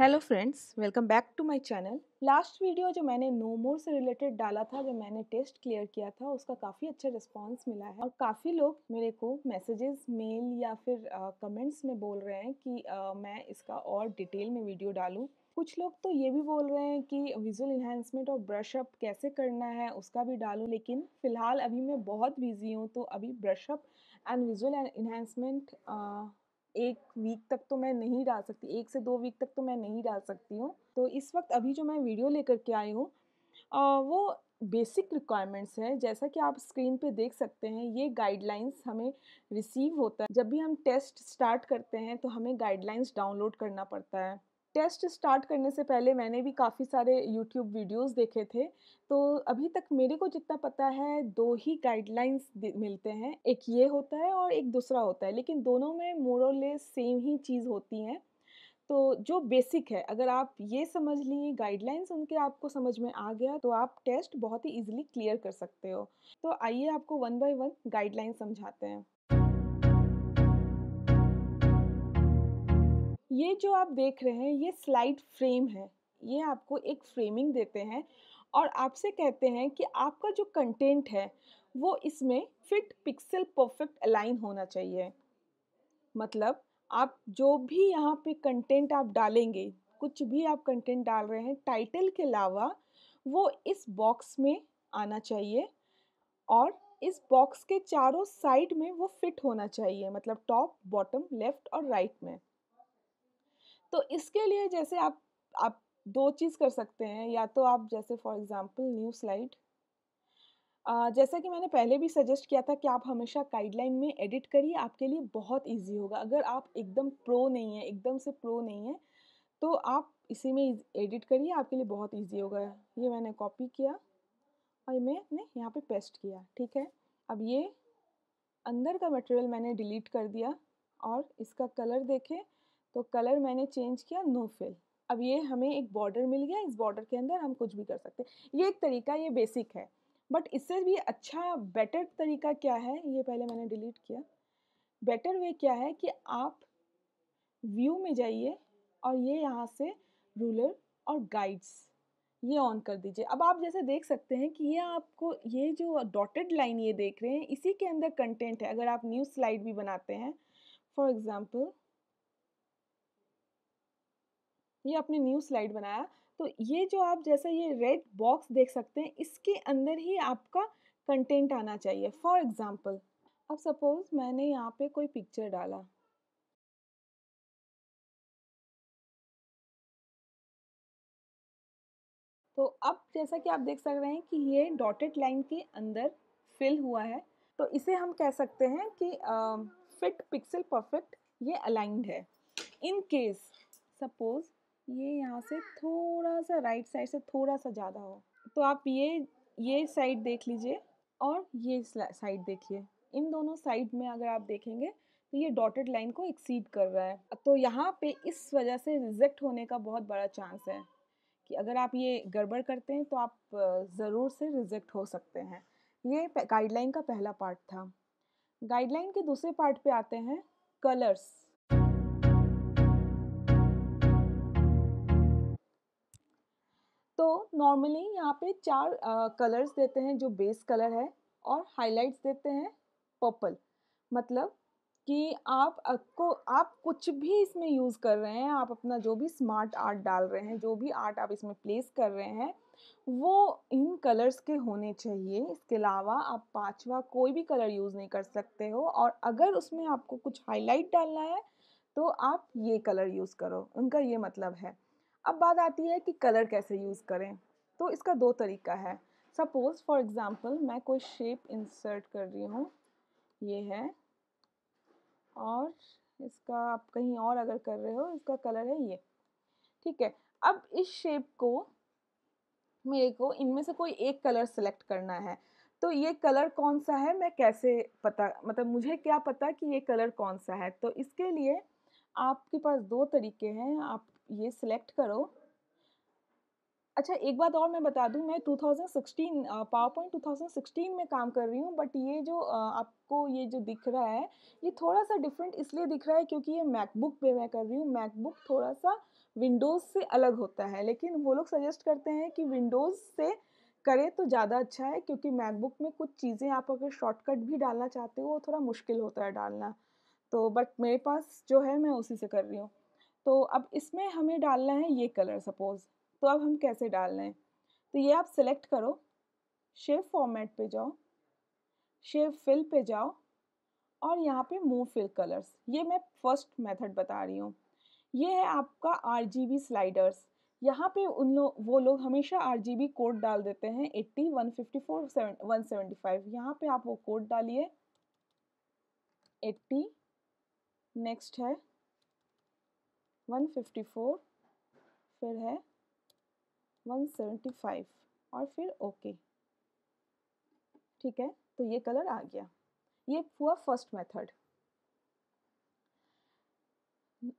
hello friends welcome back to my channel last video जो मैंने no मोर से related डाला था जो मैंने टेस्ट क्लियर किया था उसका काफ़ी अच्छा रिस्पांस मिला है और काफ़ी लोग मेरे को मैसेजेस मेल या फिर कमेंट्स uh, में बोल रहे हैं कि uh, मैं इसका और डिटेल में वीडियो डालूं कुछ लोग तो ये भी बोल रहे हैं कि विजुअल इन्हेंसमेंट और ब्रशअप कैसे करना है उसका भी डालूँ लेकिन फ़िलहाल अभी मैं बहुत बिजी हूँ तो अभी ब्रशअप एंड विजुअल इन्हेंसमेंट एक वीक तक तो मैं नहीं डाल सकती एक से दो वीक तक तो मैं नहीं डाल सकती हूँ तो इस वक्त अभी जो मैं वीडियो लेकर के आई हूँ वो बेसिक रिक्वायरमेंट्स है जैसा कि आप स्क्रीन पे देख सकते हैं ये गाइडलाइंस हमें रिसीव होता है जब भी हम टेस्ट स्टार्ट करते हैं तो हमें गाइडलाइंस डाउनलोड करना पड़ता है टेस्ट स्टार्ट करने से पहले मैंने भी काफ़ी सारे यूट्यूब वीडियोस देखे थे तो अभी तक मेरे को जितना पता है दो ही गाइडलाइंस मिलते हैं एक ये होता है और एक दूसरा होता है लेकिन दोनों में मोरलेस सेम ही चीज़ होती हैं तो जो बेसिक है अगर आप ये समझ लिए गाइडलाइंस उनके आपको समझ में आ गया तो आप टेस्ट बहुत ही ईजिली क्लियर कर सकते हो तो आइए आपको वन बाई वन गाइडलाइन समझाते हैं ये जो आप देख रहे हैं ये स्लाइड फ्रेम है ये आपको एक फ्रेमिंग देते हैं और आपसे कहते हैं कि आपका जो कंटेंट है वो इसमें फिट पिक्सल परफेक्ट अलाइन होना चाहिए मतलब आप जो भी यहाँ पे कंटेंट आप डालेंगे कुछ भी आप कंटेंट डाल रहे हैं टाइटल के अलावा वो इस बॉक्स में आना चाहिए और इस बॉक्स के चारों साइड में वो फिट होना चाहिए मतलब टॉप बॉटम लेफ्ट और राइट में तो इसके लिए जैसे आप आप दो चीज़ कर सकते हैं या तो आप जैसे फॉर एग्ज़ाम्पल न्यू स्लाइड जैसा कि मैंने पहले भी सजेस्ट किया था कि आप हमेशा गाइडलाइन में एडिट करिए आपके लिए बहुत इजी होगा अगर आप एकदम प्रो नहीं है एकदम से प्रो नहीं है तो आप इसी में एडिट करिए आपके लिए बहुत इजी होगा ये मैंने कॉपी किया और मैंने यहाँ पे पेस्ट किया ठीक है अब ये अंदर का मटेरियल मैंने डिलीट कर दिया और इसका कलर देखें तो कलर मैंने चेंज किया नो फिल अब ये हमें एक बॉर्डर मिल गया इस बॉर्डर के अंदर हम कुछ भी कर सकते हैं ये एक तरीका ये बेसिक है बट इससे भी अच्छा बेटर तरीका क्या है ये पहले मैंने डिलीट किया बेटर वे क्या है कि आप व्यू में जाइए और ये यहाँ से रूलर और गाइड्स ये ऑन कर दीजिए अब आप जैसे देख सकते हैं कि ये आपको ये जो डॉटेड लाइन ये देख रहे हैं इसी के अंदर कंटेंट है अगर आप न्यू स्लाइड भी बनाते हैं फॉर एग्ज़ाम्पल ये अपनी न्यू स्लाइड बनाया तो ये जो आप जैसा ये रेड बॉक्स देख सकते हैं इसके अंदर ही आपका कंटेंट आना चाहिए फॉर एग्ज़ाम्पल अब सपोज़ मैंने यहाँ पे कोई पिक्चर डाला तो अब जैसा कि आप देख सक रहे हैं कि ये डॉटेड लाइन के अंदर फिल हुआ है तो इसे हम कह सकते हैं कि फिट पिक्सल परफेक्ट ये अलाइंड है इन केस सपोज़ ये यहाँ से थोड़ा सा राइट साइड से थोड़ा सा ज़्यादा हो तो आप ये ये साइड देख लीजिए और ये साइड देखिए इन दोनों साइड में अगर आप देखेंगे तो ये डॉटेड लाइन को एक्सीड कर रहा है तो यहाँ पे इस वजह से रिजेक्ट होने का बहुत बड़ा चांस है कि अगर आप ये गड़बड़ करते हैं तो आप ज़रूर से रिजेक्ट हो सकते हैं ये गाइडलाइन का पहला पार्ट था गाइडलाइन के दूसरे पार्ट पे आते हैं कलर्स नॉर्मली यहाँ पे चार कलर्स देते हैं जो बेस कलर है और हाइलाइट्स देते हैं पर्पल मतलब कि आप आपको आप कुछ भी इसमें यूज़ कर रहे हैं आप अपना जो भी स्मार्ट आर्ट डाल रहे हैं जो भी आर्ट आप इसमें प्लेस कर रहे हैं वो इन कलर्स के होने चाहिए इसके अलावा आप पांचवा कोई भी कलर यूज़ नहीं कर सकते हो और अगर उसमें आपको कुछ हाईलाइट डालना है तो आप ये कलर यूज़ करो उनका ये मतलब है अब बात आती है कि कलर कैसे यूज़ करें तो इसका दो तरीका है सपोज़ फॉर एग्ज़ाम्पल मैं कोई शेप इंसर्ट कर रही हूँ ये है और इसका आप कहीं और अगर कर रहे हो इसका कलर है ये ठीक है अब इस शेप को मेरे को इनमें से कोई एक कलर सेलेक्ट करना है तो ये कलर कौन सा है मैं कैसे पता मतलब मुझे क्या पता कि ये कलर कौन सा है तो इसके लिए आपके पास दो तरीके हैं आप ये सिलेक्ट करो अच्छा एक बात और मैं बता दूं मैं 2016 पावर पॉइंट 2016 में काम कर रही हूँ बट ये जो आपको ये जो दिख रहा है ये थोड़ा सा डिफरेंट इसलिए दिख रहा है क्योंकि ये मैकबुक पे मैं कर रही हूँ मैकबुक थोड़ा सा विंडोज़ से अलग होता है लेकिन वो लोग सजेस्ट करते हैं कि विंडोज़ से करें तो ज़्यादा अच्छा है क्योंकि मैकबुक में कुछ चीज़ें आप अगर शॉर्टकट भी डालना चाहते हो वो थोड़ा मुश्किल होता है डालना तो बट मेरे पास जो है मैं उसी से कर रही हूँ तो अब इसमें हमें डालना है ये कलर सपोज़ तो अब हम कैसे डाल रहे हैं तो ये आप सिलेक्ट करो शेप फॉर्मेट पे जाओ शेप फिल पे जाओ और यहाँ पे मूव फिल कलर्स ये मैं फर्स्ट मेथड बता रही हूँ ये है आपका आर स्लाइडर्स यहाँ पे उन लोग वो लोग हमेशा आर कोड डाल देते हैं eighty one fifty four seven one seventy five यहाँ पर आप वो कोड डालिए एट्टी नेक्स्ट है 154 फिर है 175 और फिर ओके ठीक है तो ये कलर आ गया ये हुआ फर्स्ट मेथड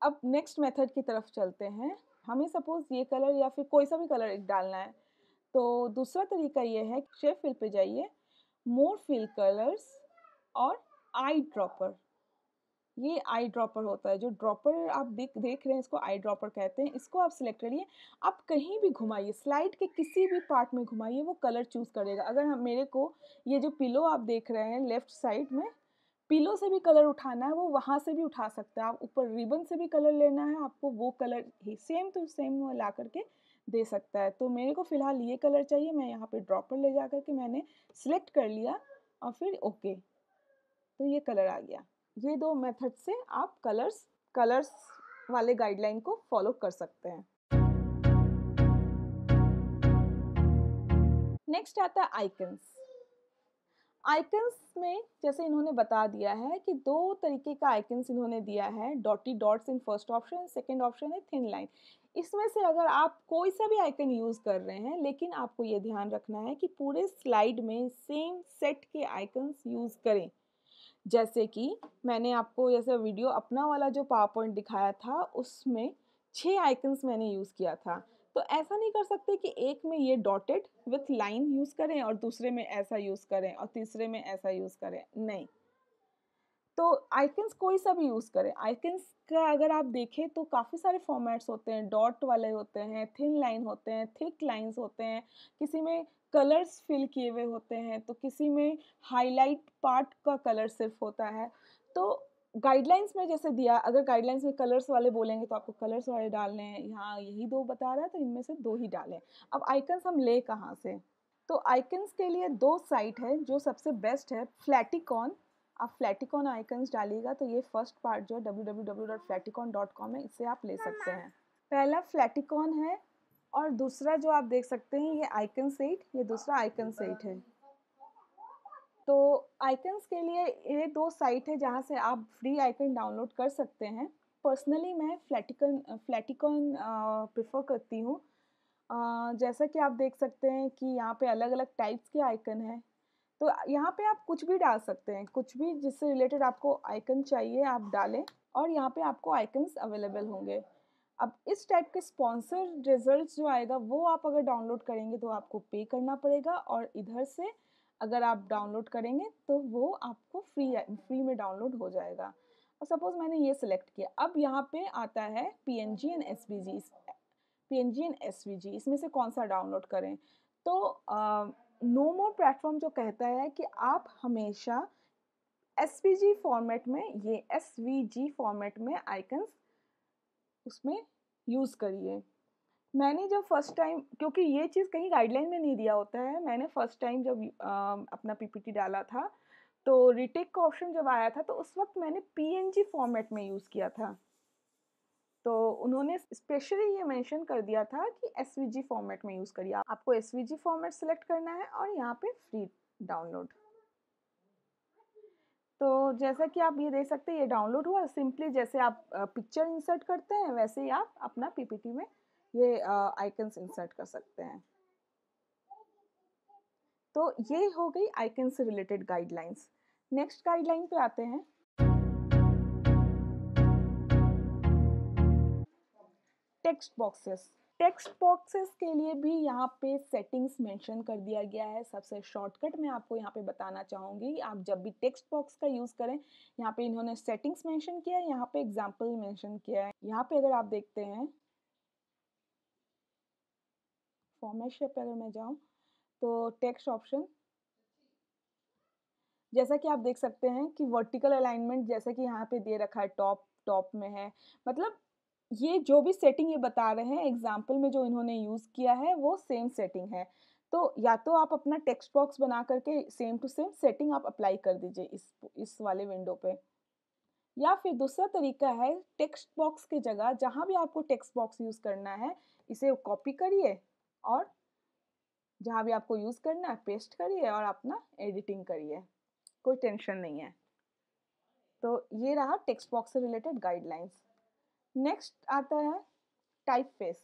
अब नेक्स्ट मेथड की तरफ चलते हैं हमें सपोज ये कलर या फिर कोई सा भी कलर डालना है तो दूसरा तरीका ये है शेफ फिल पे जाइए मोर फिल कलर्स और आई ड्रॉपर ये आई ड्रॉपर होता है जो ड्रॉपर आप देख देख रहे हैं इसको आई ड्रॉपर कहते हैं इसको आप सिलेक्ट करिए आप कहीं भी घुमाइए स्लाइड के किसी भी पार्ट में घुमाइए वो कलर चूज़ करेगा अगर हम मेरे को ये जो पिलो आप देख रहे हैं लेफ्ट साइड में पिलो से भी कलर उठाना है वो वहाँ से भी उठा सकते हैं आप ऊपर रिबन से भी कलर लेना है आपको वो कलर ही सेम टू तो सेम ला करके दे सकता है तो मेरे को फ़िलहाल ये कलर चाहिए मैं यहाँ पे ड्रॉपर ले जा कर के मैंने सिलेक्ट कर लिया और फिर ओके तो ये कलर आ गया ये दो मेथड से आप कलर्स कलर्स वाले गाइडलाइन को फॉलो कर सकते हैं नेक्स्ट आता है आइकन्स आइकन्स में जैसे इन्होंने बता दिया है कि दो तरीके का आइकन्स इन्होंने दिया है dotty dots in first option second option है थिन लाइन इसमें से अगर आप कोई सा भी आइकन यूज़ कर रहे हैं लेकिन आपको ये ध्यान रखना है कि पूरे स्लाइड में सेम सेट के आइकन्स यूज़ करें जैसे कि मैंने आपको जैसे वीडियो अपना वाला जो पावर पॉइंट दिखाया था उसमें छः आइकन्स मैंने यूज़ किया था तो ऐसा नहीं कर सकते कि एक में ये डॉटेड विथ लाइन यूज़ करें और दूसरे में ऐसा यूज़ करें और तीसरे में ऐसा यूज़ करें नहीं तो आइकन्स कोई सा भी यूज़ करें आइकन्स का अगर आप देखें तो काफ़ी सारे फॉर्मेट्स होते हैं डॉट वाले होते हैं थिन लाइन होते हैं थिक लाइंस होते हैं किसी में कलर्स फिल किए हुए होते हैं तो किसी में हाईलाइट पार्ट का कलर सिर्फ होता है तो गाइडलाइंस में जैसे दिया अगर गाइडलाइंस में कलर्स वाले बोलेंगे तो आपको कलर्स वाले डालने हैं यहाँ यही दो बता रहा है तो इनमें से दो ही डालें अब आइकन्स हम ले कहाँ से तो आइकन्स के लिए दो साइट है जो सबसे बेस्ट है फ्लैटिकॉन आप फ्लैटिकॉन आइकन्स डालिएगा तो ये फर्स्ट पार्ट जो है डब्ल्यू है इसे आप ले सकते हैं पहला फ्लैटिकॉन है और दूसरा जो आप देख सकते हैं ये आइकन सेट ये दूसरा आइकन सेट है तो आइकन्स के लिए ये दो साइट है जहाँ से आप फ्री आइकन डाउनलोड कर सकते हैं पर्सनली मैं फ्लैटिकन फ्लैटिकॉन प्रेफर करती हूँ जैसा कि आप देख सकते हैं कि यहाँ पे अलग अलग टाइप्स के आइकन हैं तो यहाँ पे आप कुछ भी डाल सकते हैं कुछ भी जिससे रिलेटेड आपको आइकन चाहिए आप डालें और यहाँ पे आपको आइकन्स अवेलेबल होंगे अब इस टाइप के स्पॉन्सर रिजल्ट जो आएगा वो आप अगर डाउनलोड करेंगे तो आपको पे करना पड़ेगा और इधर से अगर आप डाउनलोड करेंगे तो वो आपको फ्री फ्री में डाउनलोड हो जाएगा और सपोज़ मैंने ये सिलेक्ट किया अब यहाँ पे आता है P N G and S B G P N G and S V G इसमें से कौन सा डाउनलोड करें तो आ, नो मोर प्लेटफॉर्म जो कहता है कि आप हमेशा एस फॉर्मेट में ये एस फॉर्मेट में आइकन्स उसमें यूज़ करिए मैंने जब फर्स्ट टाइम क्योंकि ये चीज़ कहीं गाइडलाइन में नहीं दिया होता है मैंने फर्स्ट टाइम जब आ, अपना पीपीटी डाला था तो रिटेक का ऑप्शन जब आया था तो उस वक्त मैंने पीएनजी फॉर्मेट में यूज़ किया था तो उन्होंने स्पेशली ये मेंशन कर दिया था कि एस फॉर्मेट में यूज़ करिए आपको एस फॉर्मेट सेलेक्ट करना है और यहाँ पे फ्री डाउनलोड तो जैसा कि आप ये देख सकते हैं ये डाउनलोड हुआ सिंपली जैसे आप पिक्चर इंसर्ट करते हैं वैसे ही आप अपना पीपीटी में ये आइकन्स इंसर्ट कर सकते हैं तो ये हो गई आइकन से रिलेटेड गाइडलाइंस नेक्स्ट गाइडलाइन पे आते हैं टेक्स्ट बॉक्सेस टेक्स्ट बॉक्सेस के लिए भी यहाँ पे सेटिंग्स मेंशन कर दिया गया है सबसे शॉर्टकट मैं आपको यहाँ पे बताना चाहूँगी आप जब भी टेक्स्ट बॉक्स का यूज़ करें यहाँ पे इन्होंने सेटिंग्स मेंशन किया है यहाँ पे एग्जांपल मेंशन किया है यहाँ पे अगर आप देखते हैं फॉर्मेट शेप पे अगर मैं जाऊँ तो टेक्स्ट ऑप्शन जैसा कि आप देख सकते हैं कि वर्टिकल अलाइनमेंट जैसा कि यहाँ पे दे रखा है टॉप टॉप में है मतलब ये जो भी सेटिंग ये बता रहे हैं एग्जाम्पल में जो इन्होंने यूज़ किया है वो सेम सेटिंग है तो या तो आप अपना टेक्स्ट बॉक्स बना करके सेम टू सेम सेटिंग आप अप्लाई कर दीजिए इस इस वाले विंडो पे या फिर दूसरा तरीका है टेक्स्ट बॉक्स की जगह जहाँ भी आपको टेक्स्ट बॉक्स यूज़ करना है इसे कॉपी करिए और जहाँ भी आपको यूज़ करना है पेस्ट करिए और अपना एडिटिंग करिए कोई टेंशन नहीं है तो ये रहा टेक्स्ट बॉक्स से रिलेटेड गाइडलाइंस नेक्स्ट आता है टाइप फेस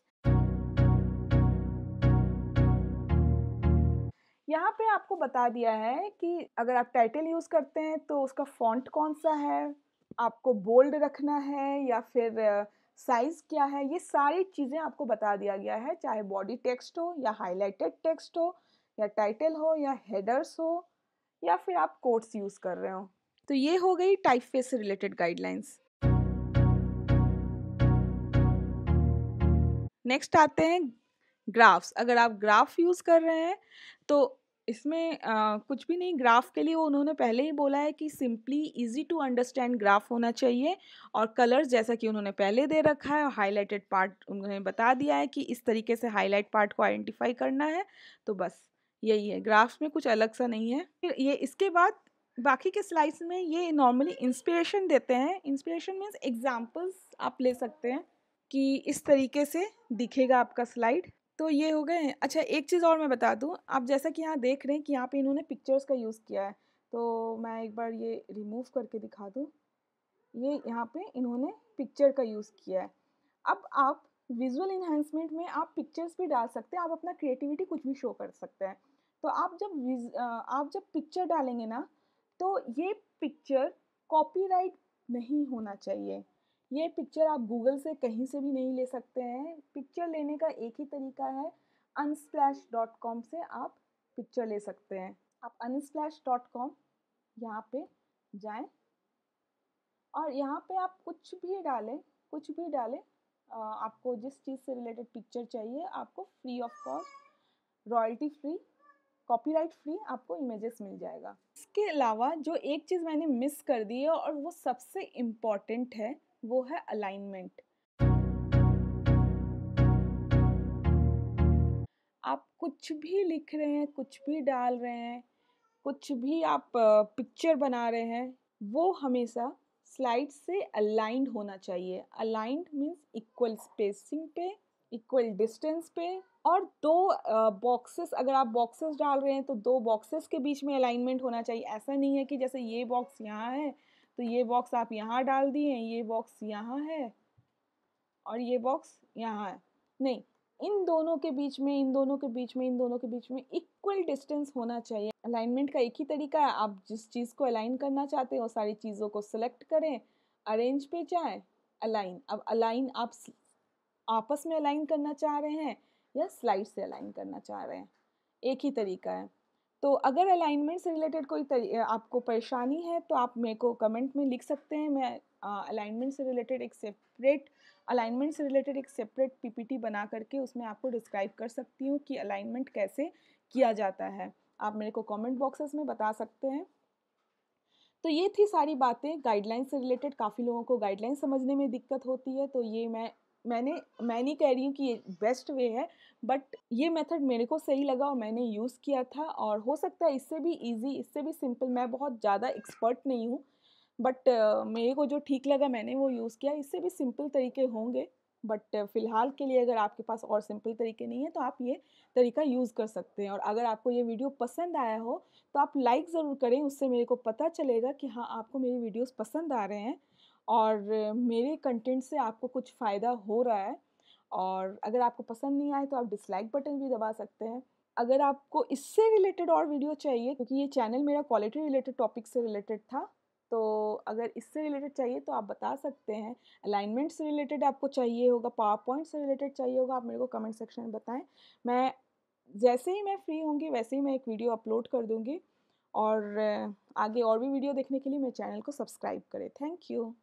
यहाँ पे आपको बता दिया है कि अगर आप टाइटल यूज़ करते हैं तो उसका फॉन्ट कौन सा है आपको बोल्ड रखना है या फिर साइज़ क्या है ये सारी चीज़ें आपको बता दिया गया है चाहे बॉडी टेक्स्ट हो या हाईलाइटेड टेक्स्ट हो या टाइटल हो या हेडर्स हो या फिर आप कोट्स यूज़ कर रहे हो तो ये हो गई टाइप फेस से रिलेटेड गाइडलाइंस नेक्स्ट आते हैं ग्राफ्स अगर आप ग्राफ यूज़ कर रहे हैं तो इसमें आ, कुछ भी नहीं ग्राफ के लिए उन्होंने पहले ही बोला है कि simply easy to understand graph होना चाहिए और कलर्स जैसा कि उन्होंने पहले दे रखा है और हाईलाइटेड पार्ट उन्होंने बता दिया है कि इस तरीके से हाईलाइट पार्ट को आइडेंटिफाई करना है तो बस यही है ग्राफ्स में कुछ अलग सा नहीं है फिर ये इसके बाद बाकी के स्लाइड्स में ये नॉर्मली इंस्पिरेशन देते हैं इंस्पिरेशन मीन्स एग्जाम्पल्स आप ले सकते हैं कि इस तरीके से दिखेगा आपका स्लाइड तो ये हो गए अच्छा एक चीज़ और मैं बता दूँ आप जैसा कि यहाँ देख रहे हैं कि यहाँ पे इन्होंने पिक्चर्स का यूज़ किया है तो मैं एक बार ये रिमूव करके दिखा दूँ ये यहाँ पे इन्होंने पिक्चर का यूज़ किया है अब आप विजुअल इन्हेंसमेंट में आप पिक्चर्स भी डाल सकते हैं आप अपना क्रिएटिविटी कुछ भी शो कर सकते हैं तो आप जब आप जब पिक्चर डालेंगे ना तो ये पिक्चर कॉपीराइट नहीं होना चाहिए ये पिक्चर आप गूगल से कहीं से भी नहीं ले सकते हैं पिक्चर लेने का एक ही तरीका है अनस्प्लैश डॉट कॉम से आप पिक्चर ले सकते हैं आप अनस्प्लैश डॉट कॉम यहाँ पे जाए और यहाँ पे आप कुछ भी डालें कुछ भी डालें आपको जिस चीज़ से रिलेटेड पिक्चर चाहिए आपको free of cost royalty free copyright free आपको इमेजेस मिल जाएगा इसके अलावा जो एक चीज़ मैंने मिस कर दी है और वो सबसे इम्पॉर्टेंट है वो है अलाइनमेंट आप कुछ भी लिख रहे हैं कुछ भी डाल रहे हैं कुछ भी आप पिक्चर बना रहे हैं वो हमेशा स्लाइड से अलाइंड होना चाहिए अलाइंड मीन्स इक्वल स्पेसिंग पे इक्वल डिस्टेंस पे और दो बॉक्सेस अगर आप बॉक्सेस डाल रहे हैं तो दो बॉक्सेस के बीच में अलाइनमेंट होना चाहिए ऐसा नहीं है कि जैसे ये बॉक्स यहाँ है तो ये बॉक्स आप यहाँ डाल दिए ये बॉक्स यहाँ है और ये बॉक्स यहाँ है नहीं इन दोनों के बीच में इन दोनों के बीच में इन दोनों के बीच में इक्वल डिस्टेंस होना चाहिए अलाइनमेंट का एक ही तरीका है आप जिस चीज़ को अलाइन करना चाहते हो सारी चीज़ों को सिलेक्ट करें अरेंज पे जाएं अलाइन अब अलाइन आप आपस में अलाइन करना चाह रहे हैं या स्लाइड से अलाइन करना चाह रहे हैं एक ही तरीका है तो अगर अलाइनमेंट से रिलेटेड कोई आपको परेशानी है तो आप मेरे को कमेंट में लिख सकते हैं मैं अलाइनमेंट से रिलेटेड एक सेपरेट अलाइनमेंट से रिलेटेड एक सेपरेट पीपीटी बना करके उसमें आपको डिस्क्राइब कर सकती हूँ कि अलाइनमेंट कैसे किया जाता है आप मेरे को कमेंट बॉक्सेस में बता सकते हैं तो ये थी सारी बातें गाइडलाइन से रिलेटेड काफ़ी लोगों को गाइडलाइन समझने में दिक्कत होती है तो ये मैं मैंने मैं नहीं कह रही हूँ कि ये बेस्ट वे है बट ये मेथड मेरे को सही लगा और मैंने यूज़ किया था और हो सकता है इससे भी इजी इससे भी सिंपल मैं बहुत ज़्यादा एक्सपर्ट नहीं हूँ बट मेरे को जो ठीक लगा मैंने वो यूज़ किया इससे भी सिंपल तरीके होंगे बट फ़िलहाल के लिए अगर आपके पास और सिंपल तरीके नहीं है तो आप ये तरीका यूज़ कर सकते हैं और अगर आपको ये वीडियो पसंद आया हो तो आप लाइक ज़रूर करें उससे मेरे को पता चलेगा कि हाँ आपको मेरी वीडियोस पसंद आ रहे हैं और मेरे कंटेंट से आपको कुछ फ़ायदा हो रहा है और अगर आपको पसंद नहीं आए तो आप डिसलाइक बटन भी दबा सकते हैं अगर आपको इससे रिलेटेड और वीडियो चाहिए क्योंकि ये चैनल मेरा क्वालिटी रिलेटेड टॉपिक से रिलेटेड था तो अगर इससे रिलेटेड चाहिए तो आप बता सकते हैं अलाइनमेंट से रिलेटेड आपको चाहिए होगा पावर पॉइंट से रिलेटेड चाहिए होगा आप मेरे को कमेंट सेक्शन में बताएं मैं जैसे ही मैं फ्री होंगी वैसे ही मैं एक वीडियो अपलोड कर दूँगी और आगे और भी वीडियो देखने के लिए मेरे चैनल को सब्सक्राइब करें थैंक यू